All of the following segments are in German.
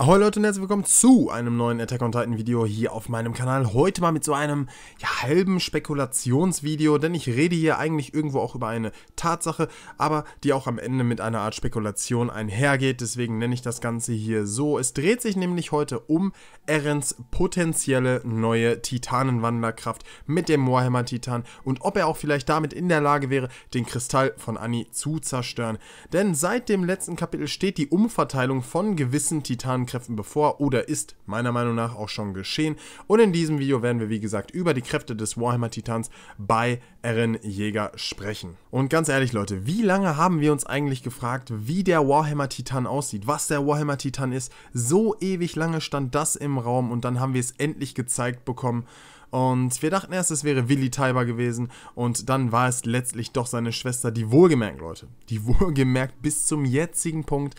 Ahoi Leute und herzlich willkommen zu einem neuen Attack on Titan Video hier auf meinem Kanal. Heute mal mit so einem ja, halben Spekulationsvideo, denn ich rede hier eigentlich irgendwo auch über eine Tatsache, aber die auch am Ende mit einer Art Spekulation einhergeht. Deswegen nenne ich das Ganze hier so. Es dreht sich nämlich heute um Erens potenzielle neue Titanenwanderkraft mit dem Warhammer Titan und ob er auch vielleicht damit in der Lage wäre, den Kristall von Annie zu zerstören. Denn seit dem letzten Kapitel steht die Umverteilung von gewissen Titanen Kräften bevor oder ist meiner Meinung nach auch schon geschehen. Und in diesem Video werden wir, wie gesagt, über die Kräfte des Warhammer Titans bei Eren Jäger sprechen. Und ganz ehrlich, Leute, wie lange haben wir uns eigentlich gefragt, wie der Warhammer Titan aussieht, was der Warhammer Titan ist? So ewig lange stand das im Raum und dann haben wir es endlich gezeigt bekommen. Und wir dachten erst, es wäre Willi Taiber gewesen. Und dann war es letztlich doch seine Schwester, die wohlgemerkt, Leute, die wohlgemerkt bis zum jetzigen Punkt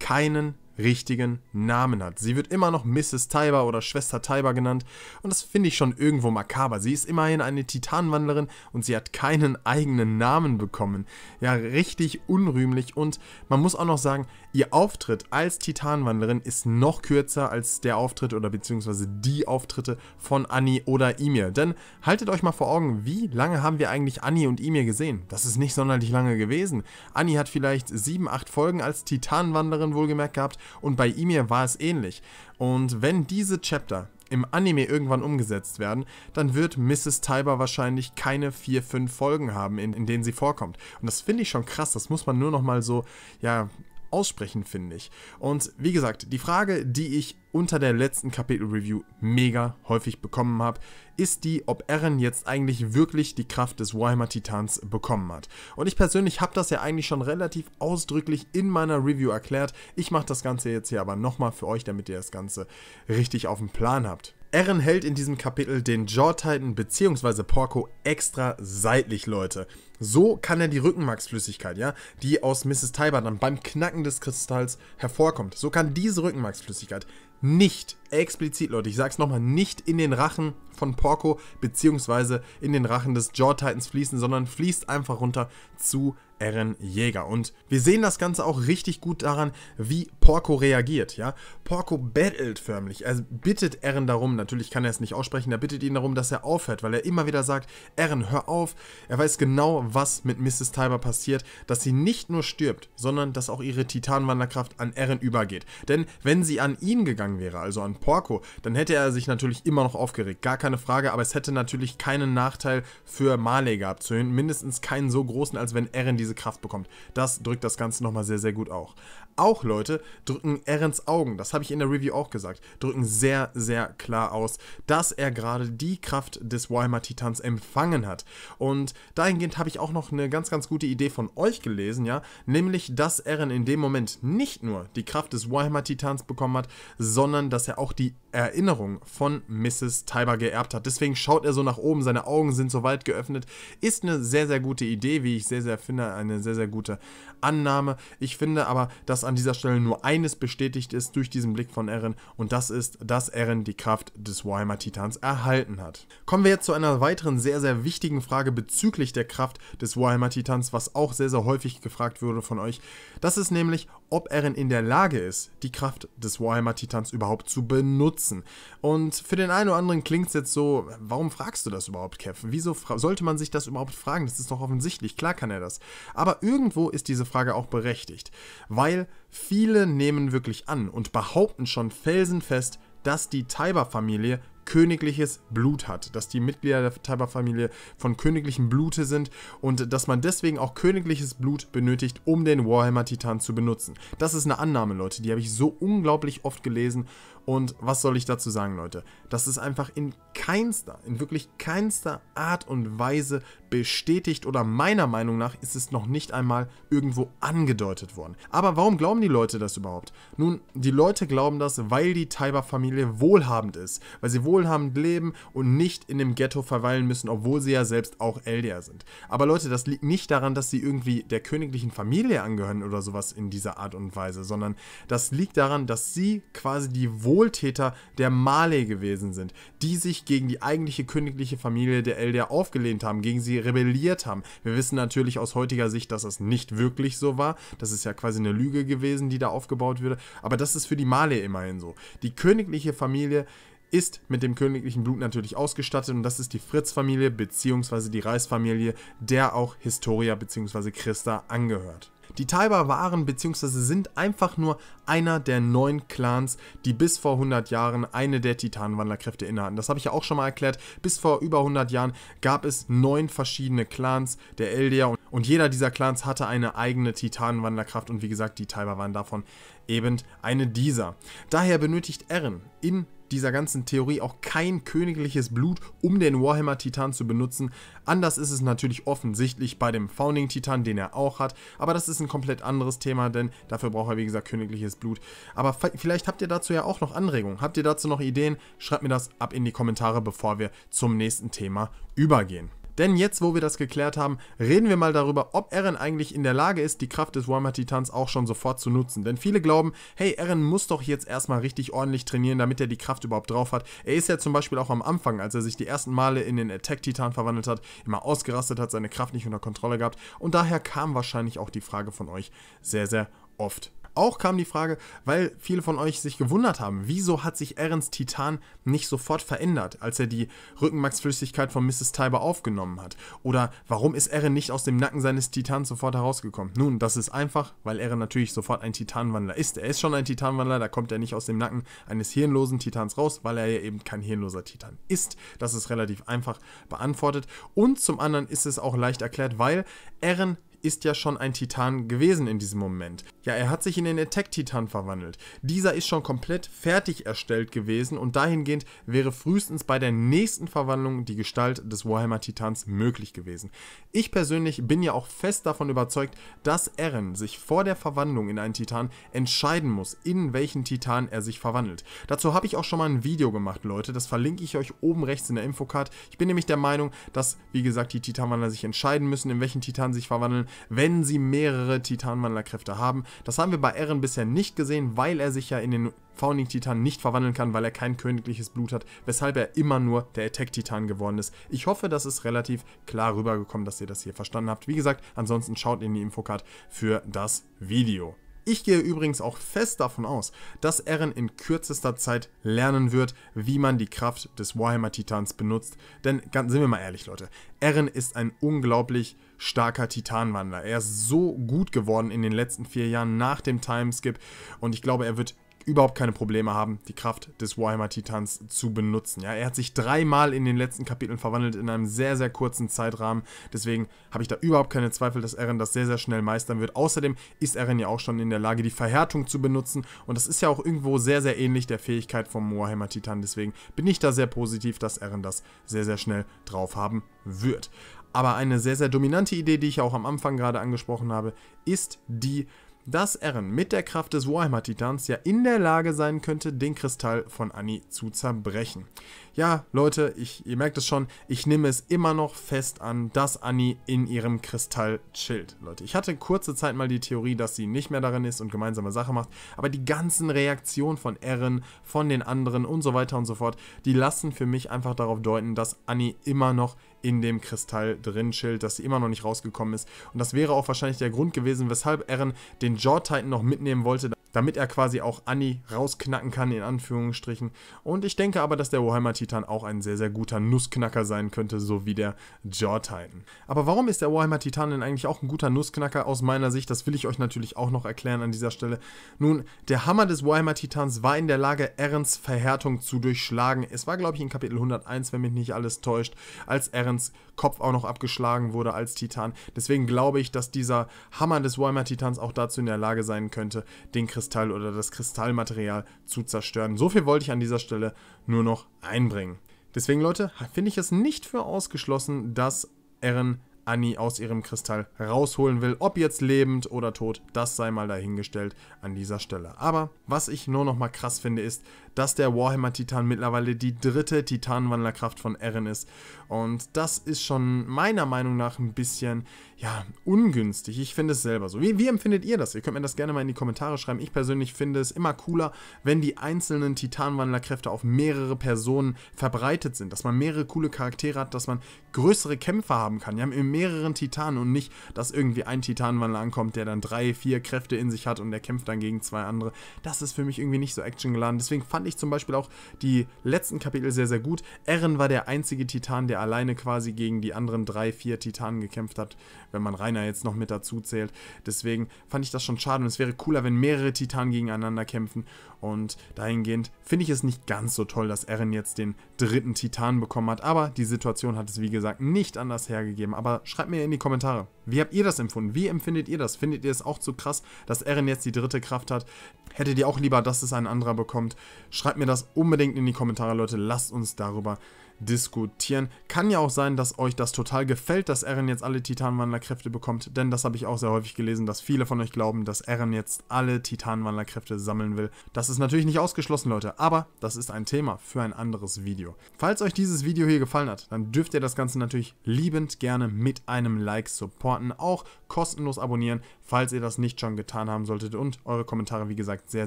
keinen richtigen Namen hat. Sie wird immer noch Mrs. Tiber oder Schwester Tiber genannt und das finde ich schon irgendwo makaber. Sie ist immerhin eine Titanenwandlerin und sie hat keinen eigenen Namen bekommen. Ja, richtig unrühmlich und man muss auch noch sagen, ihr Auftritt als Titanenwandlerin ist noch kürzer als der Auftritt oder beziehungsweise die Auftritte von Annie oder Emir. Denn haltet euch mal vor Augen, wie lange haben wir eigentlich Annie und Emir gesehen? Das ist nicht sonderlich lange gewesen. Annie hat vielleicht sieben, acht Folgen als Titanenwandlerin wohlgemerkt gehabt und bei Ymir war es ähnlich. Und wenn diese Chapter im Anime irgendwann umgesetzt werden, dann wird Mrs. Tiber wahrscheinlich keine vier, fünf Folgen haben, in, in denen sie vorkommt. Und das finde ich schon krass, das muss man nur noch mal so, ja, aussprechen, finde ich. Und wie gesagt, die Frage, die ich unter der letzten Kapitel-Review mega häufig bekommen habe, ist die, ob Eren jetzt eigentlich wirklich die Kraft des Warhammer-Titans bekommen hat. Und ich persönlich habe das ja eigentlich schon relativ ausdrücklich in meiner Review erklärt. Ich mache das Ganze jetzt hier aber nochmal für euch, damit ihr das Ganze richtig auf dem Plan habt. Eren hält in diesem Kapitel den Jaw Titan bzw. Porco extra seitlich, Leute. So kann er die Rückenmarksflüssigkeit, ja, die aus Mrs. Taiba dann beim Knacken des Kristalls hervorkommt, so kann diese Rückenmarksflüssigkeit nicht explizit, Leute, ich sag's nochmal, nicht in den Rachen von Porco bzw. in den Rachen des Jaw Titans fließen, sondern fließt einfach runter zu Eren Jäger. Und wir sehen das Ganze auch richtig gut daran, wie Porco reagiert, ja. Porco bettelt förmlich. Er bittet Eren darum, natürlich kann er es nicht aussprechen, er bittet ihn darum, dass er aufhört, weil er immer wieder sagt, Eren, hör auf. Er weiß genau, was mit Mrs. Tiber passiert, dass sie nicht nur stirbt, sondern dass auch ihre Titanwanderkraft an Eren übergeht. Denn wenn sie an ihn gegangen wäre, also an Porco, dann hätte er sich natürlich immer noch aufgeregt, gar keine Frage, aber es hätte natürlich keinen Nachteil für Marley gehabt, mindestens keinen so großen, als wenn Eren diese diese Kraft bekommt. Das drückt das Ganze nochmal sehr, sehr gut auch auch Leute, drücken Erens Augen, das habe ich in der Review auch gesagt, drücken sehr, sehr klar aus, dass er gerade die Kraft des Weimar Titans empfangen hat. Und dahingehend habe ich auch noch eine ganz, ganz gute Idee von euch gelesen, ja, nämlich, dass Eren in dem Moment nicht nur die Kraft des Weimar Titans bekommen hat, sondern dass er auch die Erinnerung von Mrs. Tiber geerbt hat. Deswegen schaut er so nach oben, seine Augen sind so weit geöffnet. Ist eine sehr, sehr gute Idee, wie ich sehr, sehr finde, eine sehr, sehr gute Annahme. Ich finde aber, dass an dieser Stelle nur eines bestätigt ist durch diesen Blick von Eren und das ist, dass Eren die Kraft des Warhammer Titans erhalten hat. Kommen wir jetzt zu einer weiteren sehr, sehr wichtigen Frage bezüglich der Kraft des Warhammer Titans, was auch sehr, sehr häufig gefragt wurde von euch. Das ist nämlich, ob Eren in der Lage ist, die Kraft des Warhammer Titans überhaupt zu benutzen. Und für den einen oder anderen klingt es jetzt so, warum fragst du das überhaupt, Kev? Wieso sollte man sich das überhaupt fragen? Das ist doch offensichtlich, klar kann er das. Aber irgendwo ist diese Frage auch berechtigt, weil viele nehmen wirklich an und behaupten schon felsenfest, dass die tiber familie königliches Blut hat, dass die Mitglieder der Taiba-Familie von königlichem Blute sind und dass man deswegen auch königliches Blut benötigt, um den Warhammer-Titan zu benutzen. Das ist eine Annahme, Leute, die habe ich so unglaublich oft gelesen und was soll ich dazu sagen, Leute? Das ist einfach in keinster, in wirklich keinster Art und Weise bestätigt oder meiner Meinung nach ist es noch nicht einmal irgendwo angedeutet worden. Aber warum glauben die Leute das überhaupt? Nun, die Leute glauben das, weil die Taiba-Familie wohlhabend ist, weil sie wohlhabend leben und nicht in dem Ghetto verweilen müssen, obwohl sie ja selbst auch Elder sind. Aber Leute, das liegt nicht daran, dass sie irgendwie der königlichen Familie angehören oder sowas in dieser Art und Weise, sondern das liegt daran, dass sie quasi die Wohltäter der Male gewesen sind, die sich gegen die eigentliche königliche Familie der Elder aufgelehnt haben, gegen sie sie rebelliert haben. Wir wissen natürlich aus heutiger Sicht, dass das nicht wirklich so war. Das ist ja quasi eine Lüge gewesen, die da aufgebaut würde. Aber das ist für die Male immerhin so. Die königliche Familie ist mit dem königlichen Blut natürlich ausgestattet und das ist die Fritz-Familie bzw. die Reis-Familie, der auch Historia bzw. Christa angehört. Die Taiber waren bzw. sind einfach nur einer der neun Clans, die bis vor 100 Jahren eine der Titanenwandlerkräfte innehatten. Das habe ich ja auch schon mal erklärt. Bis vor über 100 Jahren gab es neun verschiedene Clans der Eldia und jeder dieser Clans hatte eine eigene Titanenwandlerkraft und wie gesagt, die Taiber waren davon eben eine dieser. Daher benötigt Eren in dieser ganzen Theorie auch kein königliches Blut, um den Warhammer Titan zu benutzen. Anders ist es natürlich offensichtlich bei dem Founding Titan, den er auch hat, aber das ist ein komplett anderes Thema, denn dafür braucht er wie gesagt königliches Blut. Aber vielleicht habt ihr dazu ja auch noch Anregungen, habt ihr dazu noch Ideen, schreibt mir das ab in die Kommentare, bevor wir zum nächsten Thema übergehen. Denn jetzt, wo wir das geklärt haben, reden wir mal darüber, ob Eren eigentlich in der Lage ist, die Kraft des Warhammer-Titans auch schon sofort zu nutzen. Denn viele glauben, hey, Eren muss doch jetzt erstmal richtig ordentlich trainieren, damit er die Kraft überhaupt drauf hat. Er ist ja zum Beispiel auch am Anfang, als er sich die ersten Male in den Attack-Titan verwandelt hat, immer ausgerastet hat, seine Kraft nicht unter Kontrolle gehabt. Und daher kam wahrscheinlich auch die Frage von euch sehr, sehr oft. Auch kam die Frage, weil viele von euch sich gewundert haben, wieso hat sich Aarons Titan nicht sofort verändert, als er die Rückenmaxflüssigkeit von Mrs. Tiber aufgenommen hat? Oder warum ist Aaron nicht aus dem Nacken seines Titans sofort herausgekommen? Nun, das ist einfach, weil Aaron natürlich sofort ein Titanwandler ist. Er ist schon ein Titanwandler, da kommt er nicht aus dem Nacken eines hirnlosen Titans raus, weil er ja eben kein hirnloser Titan ist. Das ist relativ einfach beantwortet. Und zum anderen ist es auch leicht erklärt, weil Aaron ist ja schon ein Titan gewesen in diesem Moment. Ja, er hat sich in den Attack-Titan verwandelt. Dieser ist schon komplett fertig erstellt gewesen und dahingehend wäre frühestens bei der nächsten Verwandlung die Gestalt des Warhammer-Titans möglich gewesen. Ich persönlich bin ja auch fest davon überzeugt, dass Eren sich vor der Verwandlung in einen Titan entscheiden muss, in welchen Titan er sich verwandelt. Dazu habe ich auch schon mal ein Video gemacht, Leute. Das verlinke ich euch oben rechts in der Infocard. Ich bin nämlich der Meinung, dass, wie gesagt, die Titanwandler sich entscheiden müssen, in welchen Titan sich verwandeln wenn sie mehrere Titanwandlerkräfte haben. Das haben wir bei Eren bisher nicht gesehen, weil er sich ja in den Founding Titan nicht verwandeln kann, weil er kein königliches Blut hat, weshalb er immer nur der Attack Titan geworden ist. Ich hoffe, das ist relativ klar rübergekommen, dass ihr das hier verstanden habt. Wie gesagt, ansonsten schaut in die Infocard für das Video. Ich gehe übrigens auch fest davon aus, dass Eren in kürzester Zeit lernen wird, wie man die Kraft des Warhammer Titans benutzt. Denn ganz, sind wir mal ehrlich, Leute, Eren ist ein unglaublich starker Titanwandler. Er ist so gut geworden in den letzten vier Jahren nach dem Timeskip und ich glaube, er wird überhaupt keine Probleme haben, die Kraft des Warhammer Titans zu benutzen. Ja, er hat sich dreimal in den letzten Kapiteln verwandelt in einem sehr, sehr kurzen Zeitrahmen. Deswegen habe ich da überhaupt keine Zweifel, dass Eren das sehr, sehr schnell meistern wird. Außerdem ist Eren ja auch schon in der Lage, die Verhärtung zu benutzen. Und das ist ja auch irgendwo sehr, sehr ähnlich der Fähigkeit vom Warhammer Titan. Deswegen bin ich da sehr positiv, dass Eren das sehr, sehr schnell drauf haben wird. Aber eine sehr, sehr dominante Idee, die ich auch am Anfang gerade angesprochen habe, ist die dass Eren mit der Kraft des Warhammer-Titans ja in der Lage sein könnte, den Kristall von Annie zu zerbrechen. Ja, Leute, ich, ihr merkt es schon, ich nehme es immer noch fest an, dass Annie in ihrem Kristall chillt. Leute, ich hatte kurze Zeit mal die Theorie, dass sie nicht mehr darin ist und gemeinsame Sache macht, aber die ganzen Reaktionen von Eren, von den anderen und so weiter und so fort, die lassen für mich einfach darauf deuten, dass Annie immer noch in dem Kristall drin chillt, dass sie immer noch nicht rausgekommen ist. Und das wäre auch wahrscheinlich der Grund gewesen, weshalb Eren den Jaw Titan noch mitnehmen wollte, damit er quasi auch Anni rausknacken kann, in Anführungsstrichen. Und ich denke aber, dass der Warhammer Titan auch ein sehr, sehr guter Nussknacker sein könnte, so wie der Jaw Titan. Aber warum ist der Warhammer Titan denn eigentlich auch ein guter Nussknacker aus meiner Sicht? Das will ich euch natürlich auch noch erklären an dieser Stelle. Nun, der Hammer des Warhammer Titans war in der Lage, Erens Verhärtung zu durchschlagen. Es war, glaube ich, in Kapitel 101, wenn mich nicht alles täuscht, als Erens Kopf auch noch abgeschlagen wurde als Titan. Deswegen glaube ich, dass dieser Hammer des Warhammer Titans auch dazu in der Lage sein könnte, den Kristall Kristall oder das Kristallmaterial zu zerstören. So viel wollte ich an dieser Stelle nur noch einbringen. Deswegen, Leute, finde ich es nicht für ausgeschlossen, dass Eren Annie aus ihrem Kristall rausholen will. Ob jetzt lebend oder tot, das sei mal dahingestellt an dieser Stelle. Aber was ich nur noch mal krass finde, ist, dass der Warhammer Titan mittlerweile die dritte Titanwandlerkraft von Eren ist. Und das ist schon meiner Meinung nach ein bisschen, ja, ungünstig. Ich finde es selber so. Wie, wie empfindet ihr das? Ihr könnt mir das gerne mal in die Kommentare schreiben. Ich persönlich finde es immer cooler, wenn die einzelnen Titanwandlerkräfte auf mehrere Personen verbreitet sind. Dass man mehrere coole Charaktere hat, dass man größere Kämpfe haben kann. Ja, mit mehreren Titanen und nicht, dass irgendwie ein Titanwandler ankommt, der dann drei, vier Kräfte in sich hat und der kämpft dann gegen zwei andere. Das ist für mich irgendwie nicht so actiongeladen. Deswegen fand ich ich zum Beispiel auch die letzten Kapitel sehr, sehr gut. Eren war der einzige Titan, der alleine quasi gegen die anderen drei, vier Titanen gekämpft hat, wenn man Rainer jetzt noch mit dazu zählt. Deswegen fand ich das schon schade und es wäre cooler, wenn mehrere Titanen gegeneinander kämpfen. Und dahingehend finde ich es nicht ganz so toll, dass Eren jetzt den dritten Titan bekommen hat. Aber die Situation hat es, wie gesagt, nicht anders hergegeben. Aber schreibt mir in die Kommentare. Wie habt ihr das empfunden? Wie empfindet ihr das? Findet ihr es auch zu krass, dass Eren jetzt die dritte Kraft hat? Hättet ihr auch lieber, dass es ein anderer bekommt? Schreibt mir das unbedingt in die Kommentare, Leute. Lasst uns darüber diskutieren. Kann ja auch sein, dass euch das total gefällt, dass Eren jetzt alle Titanwandlerkräfte bekommt, denn das habe ich auch sehr häufig gelesen, dass viele von euch glauben, dass Eren jetzt alle Titanwandlerkräfte sammeln will. Das ist natürlich nicht ausgeschlossen, Leute, aber das ist ein Thema für ein anderes Video. Falls euch dieses Video hier gefallen hat, dann dürft ihr das Ganze natürlich liebend gerne mit einem Like supporten. Formaten auch kostenlos abonnieren, falls ihr das nicht schon getan haben solltet. Und eure Kommentare, wie gesagt, sehr,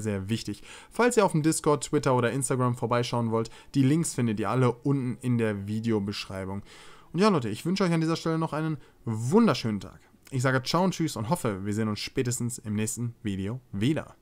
sehr wichtig. Falls ihr auf dem Discord, Twitter oder Instagram vorbeischauen wollt, die Links findet ihr alle unten in der Videobeschreibung. Und ja, Leute, ich wünsche euch an dieser Stelle noch einen wunderschönen Tag. Ich sage ciao und tschüss und hoffe, wir sehen uns spätestens im nächsten Video wieder.